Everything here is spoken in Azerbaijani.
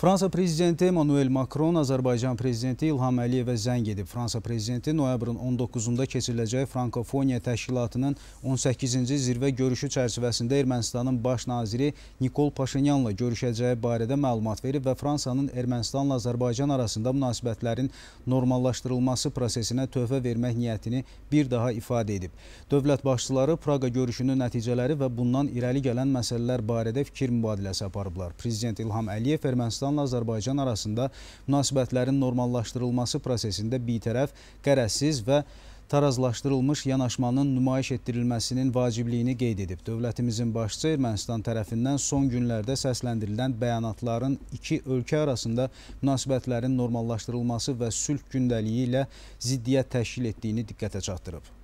Fransa prezidenti Emmanuel Macron Azərbaycan prezidenti İlham Əliyevə zəng edib. Fransa prezidenti noyabrın 19-da keçiriləcək Frankofoniya təşkilatının 18-ci zirvə görüşü çərçivəsində Ermənistanın baş naziri Nikol Paşinyanla görüşəcəyi barədə məlumat verib və Fransanın Ermənistanla Azərbaycan arasında münasibətlərin normallaşdırılması prosesinə tövbə vermək niyyətini bir daha ifadə edib. Dövlət başçıları Praqa görüşünün nəticələri və bundan irəli gələn məsələlər barədə fikir mübadiləsi aparıblar. Prezident İlham Əliyev Ermənistan Ermənistanla Azərbaycan arasında münasibətlərin normallaşdırılması prosesində bitərəf, qərəzsiz və tarazlaşdırılmış yanaşmanın nümayiş etdirilməsinin vacibliyini qeyd edib. Dövlətimizin başçısı Ermənistan tərəfindən son günlərdə səsləndirilən bəyanatların iki ölkə arasında münasibətlərin normallaşdırılması və sülh gündəliyi ilə ziddiyyət təşkil etdiyini diqqətə çatdırıb.